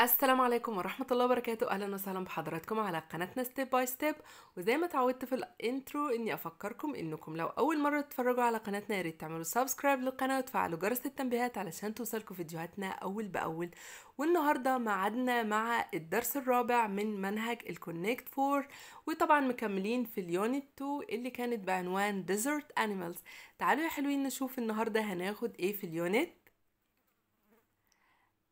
السلام عليكم ورحمة الله وبركاته أهلا وسهلا بحضراتكم على قناتنا ستيب باي ستيب وزي ما اتعودت في الانترو اني افكركم انكم لو اول مرة تتفرجوا على قناتنا ياريت تعملوا سبسكرايب للقناة وتفعلوا جرس التنبيهات علشان توصلكم فيديوهاتنا اول باول والنهاردة معادنا مع الدرس الرابع من منهج الكونكت فور وطبعا مكملين في اليونت 2 اللي كانت بعنوان ديزرت انيمالز تعالوا يا حلوين نشوف النهاردة هناخد ايه في اليونت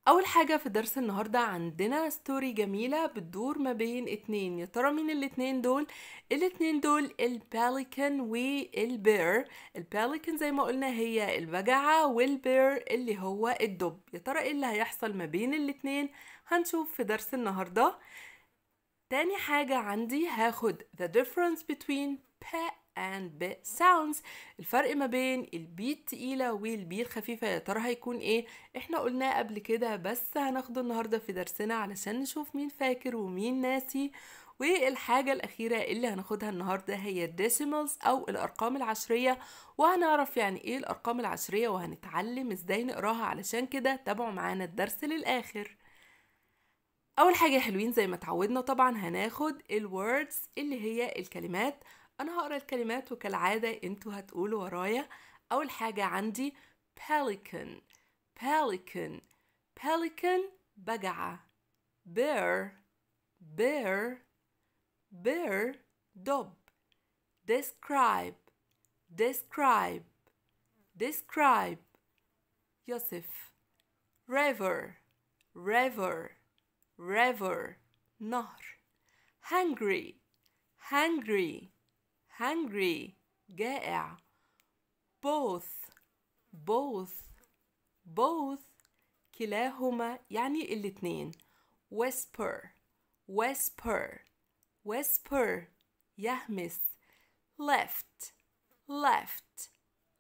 اول حاجه في درس النهارده عندنا ستوري جميله بتدور ما بين اتنين يا ترى مين الاتنين دول الاتنين دول الباليكن والبير الباليكن زي ما قلنا هي البجعه والبير اللي هو الدب يا ترى ايه اللي هيحصل ما بين الاتنين هنشوف في درس النهارده تاني حاجه عندي هاخد the difference between pet and B sounds الفرق ما بين البي التقيلة والبي الخفيفة يا ترى هيكون ايه احنا قلناه قبل كده بس هناخده النهاردة في درسنا علشان نشوف مين فاكر ومين ناسي والحاجة الأخيرة اللي هناخدها النهاردة هي decimals أو الأرقام العشرية وهنعرف يعني إيه الأرقام العشرية وهنتعلم إزاي نقراها علشان كده تابعوا معانا الدرس للآخر أول حاجة حلوين زي ما تعودنا طبعا هناخد الwords اللي هي الكلمات أنا هقرا الكلمات وكالعادة انتوا هتقولوا ورايا أول حاجة عندي pelican pelican pelican بجعة bear bear bear دب describe describe describe يصف river river river نهر hungry hungry hungry جائع both both both كلاهما يعني الاتنين whisper whisper whisper يهمس left left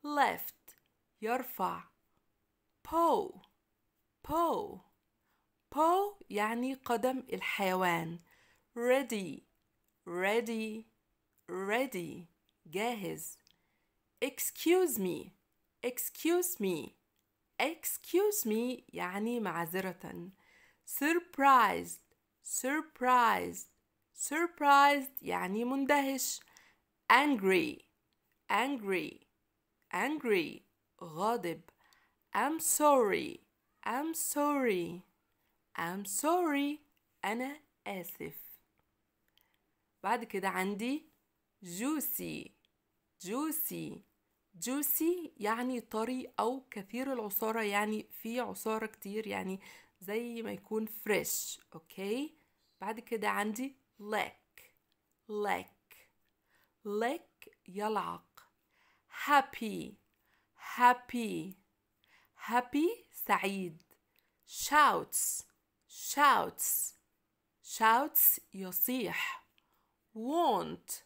left يرفع po po po يعني قدم الحيوان ready ready ready جاهز excuse me excuse me excuse me يعني معذرة surprised surprised surprised يعني مندهش angry angry angry غاضب I'm sorry I'm sorry I'm sorry أنا آسف بعد كده عندي juicy juicy juicy يعني طري أو كثير العصارة يعني في عصارة كتير يعني زي ما يكون فريش أوكي بعد كده عندي لك لك لك يلعق happy happy happy سعيد shouts shouts shouts يصيح want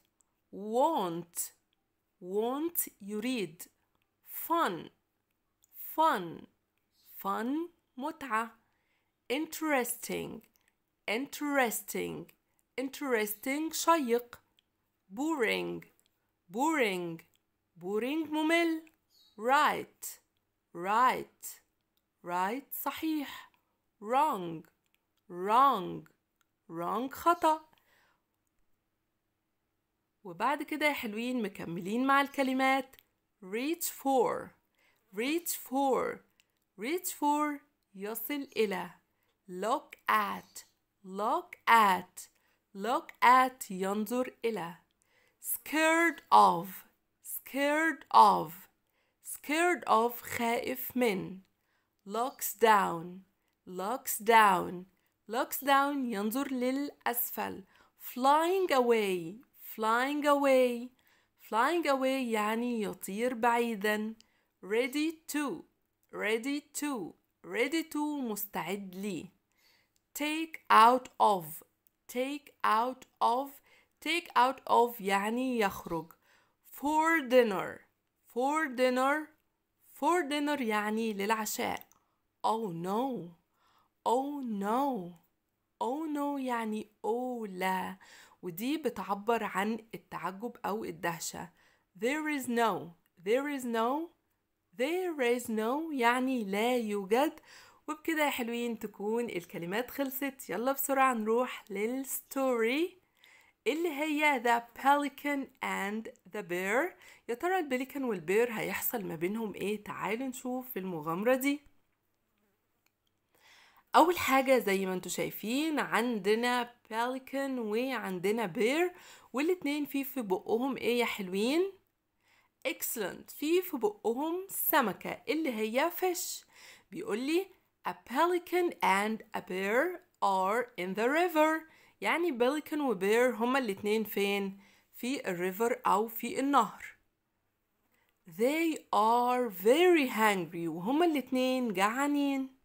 want want read? fun fun fun متعة interesting interesting interesting شيق boring boring boring ممل right right right صحيح wrong wrong wrong خطأ وبعد كده يا حلوين مكملين مع الكلمات reach for reach for reach for يصل إلى look at look at look at ينظر إلى scared of scared of scared of خائف من locks down locks down locks down ينظر للأسفل flying away flying away flying away يعني يطير بعيدا ready to ready to ready to مستعد لي take out of take out of take out of يعني يخرج for dinner for dinner for dinner يعني للعشاء oh no oh no oh no يعني oh لا ودي بتعبر عن التعجب أو الدهشة there is no there is no there is no يعني لا يوجد وبكده يا حلوين تكون الكلمات خلصت يلا بسرعة نروح للستوري اللي هي The Pelican and the Bear يا ترى البليكن والبير هيحصل ما بينهم ايه تعالوا نشوف في المغامرة دي اول حاجه زي ما انتم شايفين عندنا باليكن وعندنا بير والاتنين في في بقهم ايه يا حلوين اكسلنت في في بقهم سمكه اللي هي fish بيقول لي a pelican and a bear are in the river يعني pelican وبير هما الاتنين فين في الريفر او في النهر they are very hungry وهما الاتنين جعانين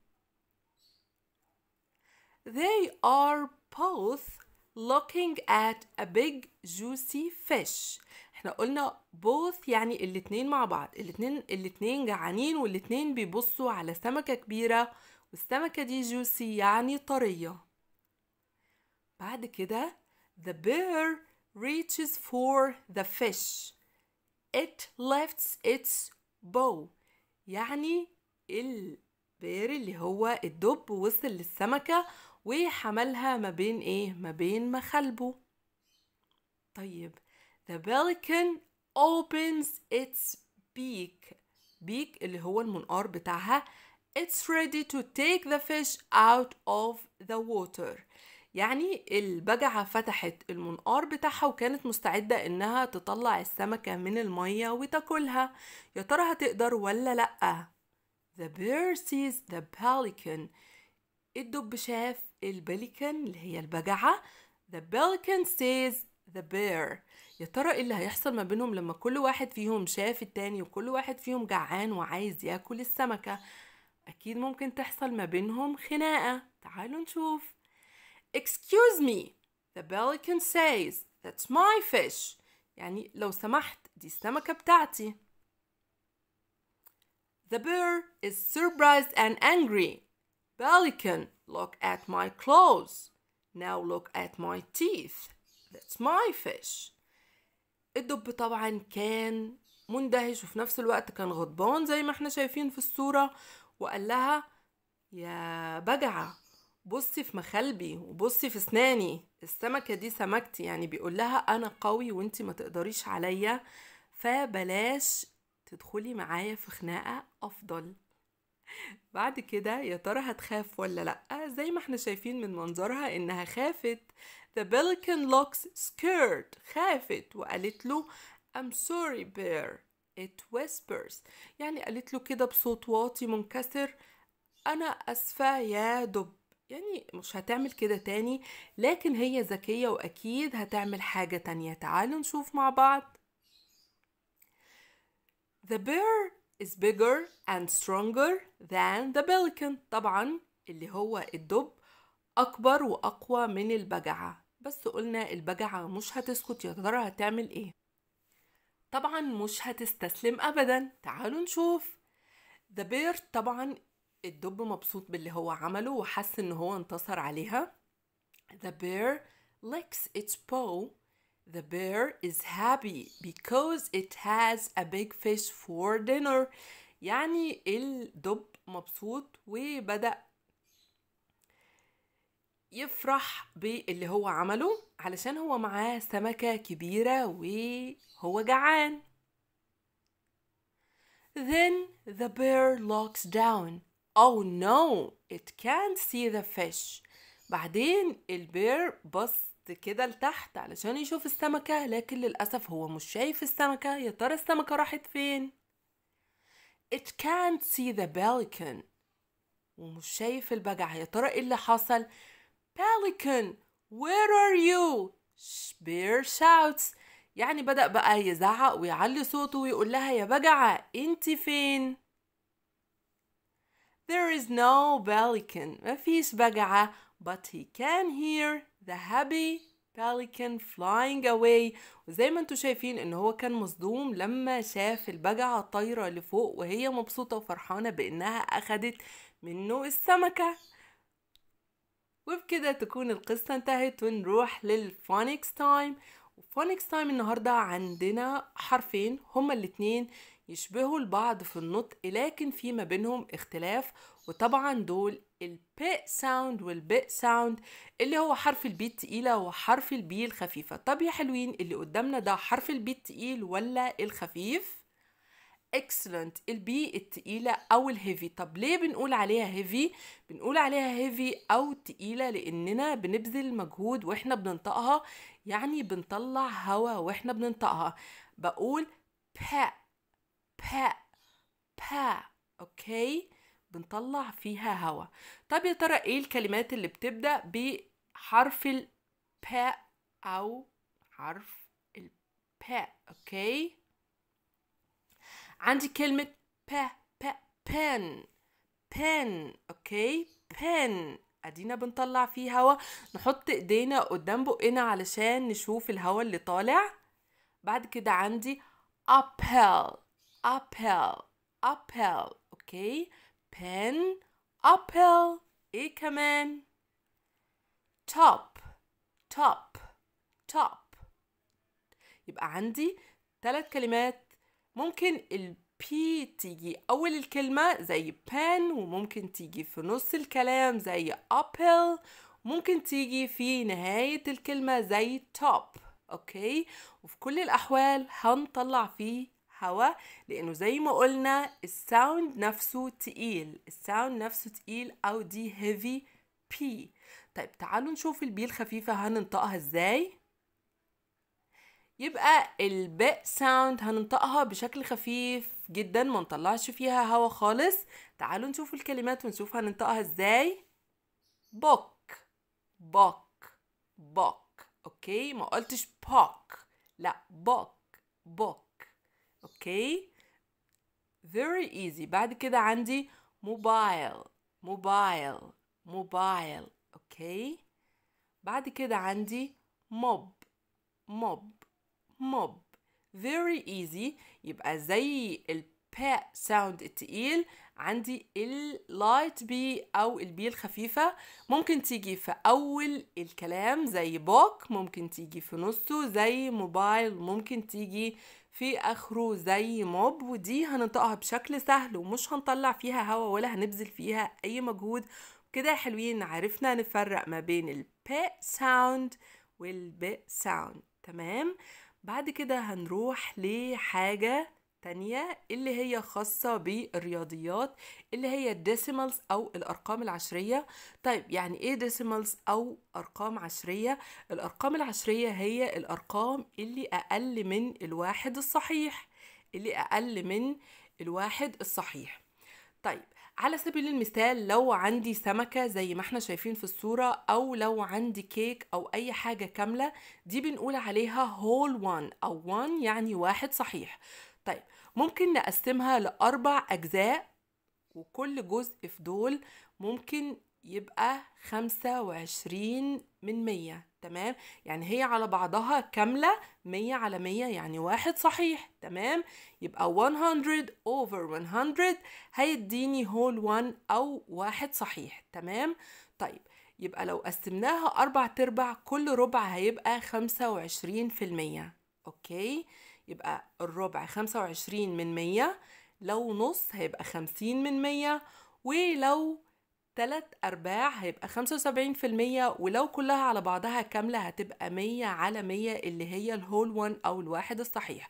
They are both looking at a big juicy fish احنا قلنا both يعني الاتنين مع بعض الاتنين الاتنين جعانين والاتنين بيبصوا على سمكة كبيرة والسمكة دي juicy يعني طرية بعد كده the bear reaches for the fish it lifts its bow يعني البير اللي هو الدب وصل للسمكة وحملها ما بين إيه؟ ما بين مخالبه طيب The pelican opens its beak beak اللي هو المنقار بتاعها It's ready to take the fish out of the water يعني البجعة فتحت المنقار بتاعها وكانت مستعدة إنها تطلع السمكة من المية وتاكلها يا ترى هتقدر ولا لأ؟ The bear sees the pelican الدب شاف البليكن اللي هي البجعة The pelican says the bear يا ترى ايه اللي هيحصل ما بينهم لما كل واحد فيهم شاف التاني وكل واحد فيهم جعان وعايز ياكل السمكة أكيد ممكن تحصل ما بينهم خناقة تعالوا نشوف Excuse me The pelican says That's my fish يعني لو سمحت دي السمكة بتاعتي The bear is surprised and angry Pelican, look at my clothes. Now look at my teeth. That's my fish. الدب طبعا كان مندهش وفي نفس الوقت كان غضبان زي ما احنا شايفين في الصورة وقال لها يا بجعة بصي في مخالبي وبصي في اسناني السمكة دي سمكتي يعني بيقول لها انا قوي وانتي ما تقدريش عليا فبلاش تدخلي معايا في خناقة افضل بعد كده يا ترى هتخاف ولا لأ زي ما احنا شايفين من منظرها انها خافت The pelican looks scared خافت وقالت له I'm sorry bear it whispers يعني قالت له كده بصوت واطي منكسر أنا أسفة يا دب يعني مش هتعمل كده تاني لكن هي ذكية وأكيد هتعمل حاجة تانية تعالوا نشوف مع بعض The bear is bigger and stronger than the pelican طبعا اللي هو الدب أكبر وأقوى من البجعة بس قلنا البجعة مش هتسكت يا ترى هتعمل إيه طبعا مش هتستسلم أبدا تعالوا نشوف ذا بير طبعا الدب مبسوط باللي هو عمله وحس إن هو انتصر عليها The bear licks its paw The bear is happy because it has a big fish for dinner يعني الدب مبسوط وبدأ يفرح باللي هو عمله علشان هو معاه سمكة كبيرة وهو جعان Then the bear locks down Oh no it can't see the fish بعدين البير بص كده لتحت علشان يشوف السمكة لكن للأسف هو مش شايف السمكة يا ترى السمكة راحت فين It can't see the pelican ومش شايف البجعة يا ترى ايه اللي حصل pelican where are you bear shouts يعني بدأ بقى يزعق ويعلي صوته ويقول لها يا بجعة انت فين There is no pelican مفيش بجعة but he can hear the happy pelican flying away وزي ما انتوا شايفين ان هو كان مصدوم لما شاف البجعة طايرة لفوق وهي مبسوطة وفرحانة بانها اخدت منه السمكة وبكده تكون القصة انتهت ونروح للفونكس تايم وفونكس تايم النهاردة عندنا حرفين هما الاتنين يشبهوا البعض في النطق لكن في ما بينهم اختلاف وطبعا دول البي ساوند والبي ساوند اللي هو حرف البي التقيلة وحرف البي الخفيفة طب يا حلوين اللي قدامنا ده حرف البي التقيل ولا الخفيف؟ excellent البي التقيلة أو الهيفي طب ليه بنقول عليها هيفي؟ بنقول عليها هيفي أو تقيلة لأننا بنبذل مجهود وإحنا بننطقها يعني بنطلع هوا وإحنا بننطقها بقول با با با أوكي بنطلع فيها هواء طب يا ترى ايه الكلمات اللي بتبدأ بحرف الباء أو حرف الباء أوكي عندي كلمة با با بان بان أوكي بان ادينا بنطلع فيه هواء نحط ايدينا قدام بقنا علشان نشوف الهواء اللي طالع بعد كده عندي ابل ابل ابل اوكي okay. pen uphill ايه كمان top top top يبقى عندي ثلاث كلمات ممكن ال P تيجي أول الكلمة زي pen وممكن تيجي في نص الكلام زي uphill ممكن تيجي في نهاية الكلمة زي top أوكي وفي كل الأحوال هنطلع فيه الهواء لانه زي ما قلنا الساوند نفسه تقيل الساوند نفسه تقيل او دي هيفي بي طيب تعالوا نشوف البي الخفيفه هننطقها ازاي يبقى الب ساوند هننطقها بشكل خفيف جدا ما نطلعش فيها هوا خالص تعالوا نشوف الكلمات ونشوف هننطقها ازاي بوك بوك بوك اوكي ما قلتش بوك لا بوك بوك اوكي very easy بعد كده عندي موبايل موبايل موبايل اوكي بعد كده عندي موب موب موب very easy يبقى زي الباء ساوند التقيل عندي اللايت بي او البي الخفيفه ممكن تيجي في اول الكلام زي بوك ممكن تيجي في نصه زي موبايل ممكن تيجي في اخره زي موب ودي هننطقها بشكل سهل ومش هنطلع فيها هوا ولا هنبذل فيها اي مجهود كده حلوين عرفنا نفرق ما بين البي ساوند والبي ساوند تمام بعد كده هنروح لحاجه تانية اللي هي خاصة بالرياضيات اللي هي الديسيمالز أو الأرقام العشرية طيب يعني إيه ديسيمالز أو أرقام عشرية الأرقام العشرية هي الأرقام اللي أقل من الواحد الصحيح اللي أقل من الواحد الصحيح طيب على سبيل المثال لو عندي سمكة زي ما احنا شايفين في الصورة أو لو عندي كيك أو أي حاجة كاملة دي بنقول عليها whole one أو one يعني واحد صحيح طيب ممكن نقسمها لأربع أجزاء وكل جزء في دول ممكن يبقى خمسة وعشرين من مية تمام يعني هي على بعضها كاملة مية على مية يعني واحد صحيح تمام يبقى 100 over 100 هيديني هول 1 أو واحد صحيح تمام طيب يبقى لو قسمناها أربع تربع كل ربع هيبقى خمسة وعشرين في المية أوكي يبقى الربع خمسة وعشرين من مية لو نص هيبقى خمسين من مية ولو تلات أرباع هيبقى خمسة وسبعين في المية ولو كلها على بعضها كاملة هتبقى مية على مية اللي هي الهول وان أو الواحد الصحيح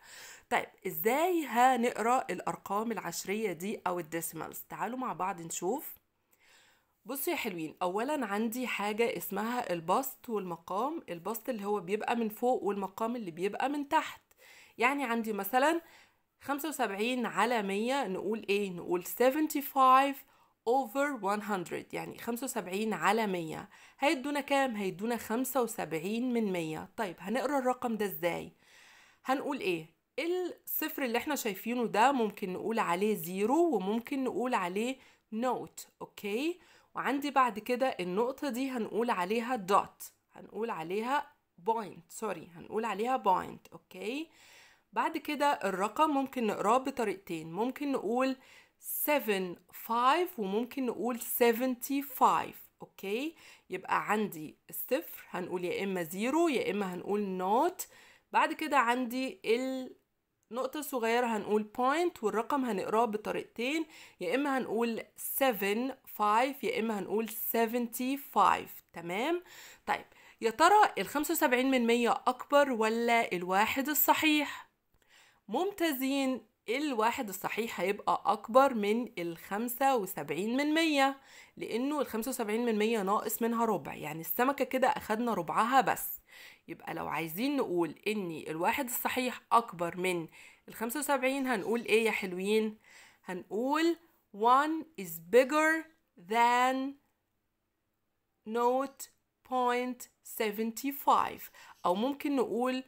طيب إزاي هنقرأ الأرقام العشرية دي أو الديسيمالز تعالوا مع بعض نشوف بصوا يا حلوين اولا عندي حاجه اسمها البسط والمقام البسط اللي هو بيبقى من فوق والمقام اللي بيبقى من تحت يعني عندي مثلا 75 على 100 نقول ايه نقول 75 over 100 يعني 75 على 100 هيدونا كام هيدونا 75 من 100 طيب هنقرا الرقم ده ازاي هنقول ايه الصفر اللي احنا شايفينه ده ممكن نقول عليه زيرو وممكن نقول عليه نوت اوكي وعندي بعد كده النقطة دي هنقول عليها دوت هنقول عليها بوينت سوري هنقول عليها بوينت اوكي بعد كده الرقم ممكن نقراه بطريقتين ممكن نقول 75 وممكن نقول 75 اوكي يبقى عندي الصفر هنقول يا اما زيرو يا اما هنقول نوت بعد كده عندي النقطة الصغيرة هنقول point والرقم هنقراه بطريقتين يا اما هنقول 75 يا اما هنقول 75 تمام طيب يا ترى ال 75% أكبر ولا الواحد الصحيح؟ ممتازين الواحد الصحيح هيبقى أكبر من الخمسة وسبعين من مية لأنه الخمسة وسبعين من مية ناقص منها ربع يعني السمكة كده أخدنا ربعها بس يبقى لو عايزين نقول إن الواحد الصحيح أكبر من الخمسة وسبعين هنقول إيه يا حلوين؟ هنقول one is bigger than note point seventy five أو ممكن نقول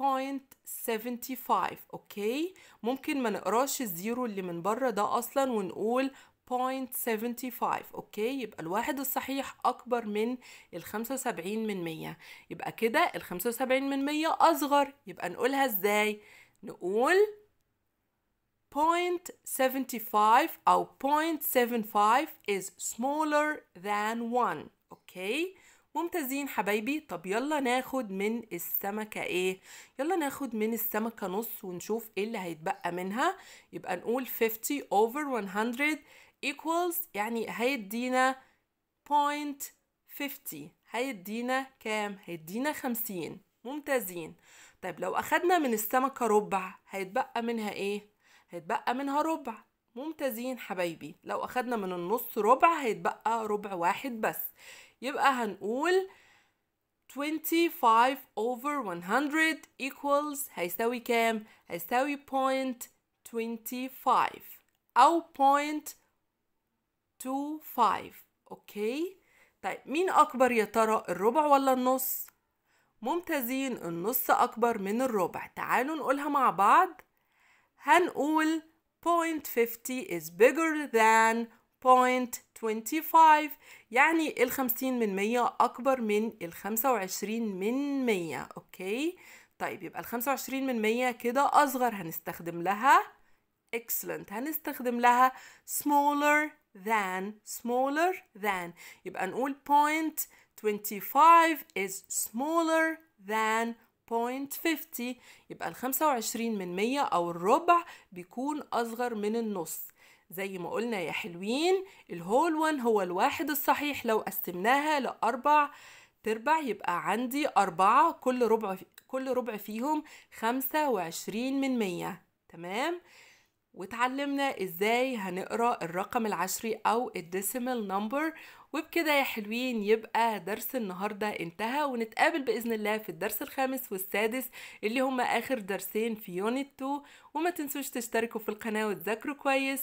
0.75 اوكي ممكن ما نقراش الزيرو اللي من بره ده اصلا ونقول 0.75 اوكي يبقى الواحد الصحيح اكبر من ال 75 من 100 يبقى كده ال 75 من 100 اصغر يبقى نقولها ازاي نقول 0.75 او 0.75 is smaller than 1 اوكي ممتازين حبايبي طب يلا ناخد من السمكة ايه يلا ناخد من السمكة نص ونشوف ايه اللي هيتبقى منها يبقى نقول 50 over 100 equals يعني هيدينا 0.50 هيدينا كام هيدينا 50 ممتازين طيب لو اخدنا من السمكة ربع هيتبقى منها ايه هيتبقى منها ربع ممتازين حبايبي لو اخدنا من النص ربع هيتبقى ربع واحد بس يبقى هنقول 25 over 100 equals هيساوي كام؟ هيساوي point 25 أو point 25 أوكي؟ طيب مين أكبر يا ترى الربع ولا النص؟ ممتازين النص أكبر من الربع تعالوا نقولها مع بعض هنقول point 50 is bigger than point 25 يعني ال 50 من 100 أكبر من ال 25 من 100 أوكي طيب يبقى ال 25 من 100 كده أصغر هنستخدم لها excellent هنستخدم لها smaller than smaller than يبقى نقول point 25 is smaller than point 50 يبقى ال 25 من 100 أو الربع بيكون أصغر من النص زي ما قلنا يا حلوين الهول 1 هو الواحد الصحيح لو قسمناها لأربع تربع يبقى عندي أربعة كل ربع كل ربع فيهم خمسة وعشرين من مية تمام وتعلمنا ازاي هنقرا الرقم العشري او الديسيمال نمبر وبكده يا حلوين يبقى درس النهارده انتهى ونتقابل باذن الله في الدرس الخامس والسادس اللي هما اخر درسين في يونت 2 وما تنسوش تشتركوا في القناه وتذاكروا كويس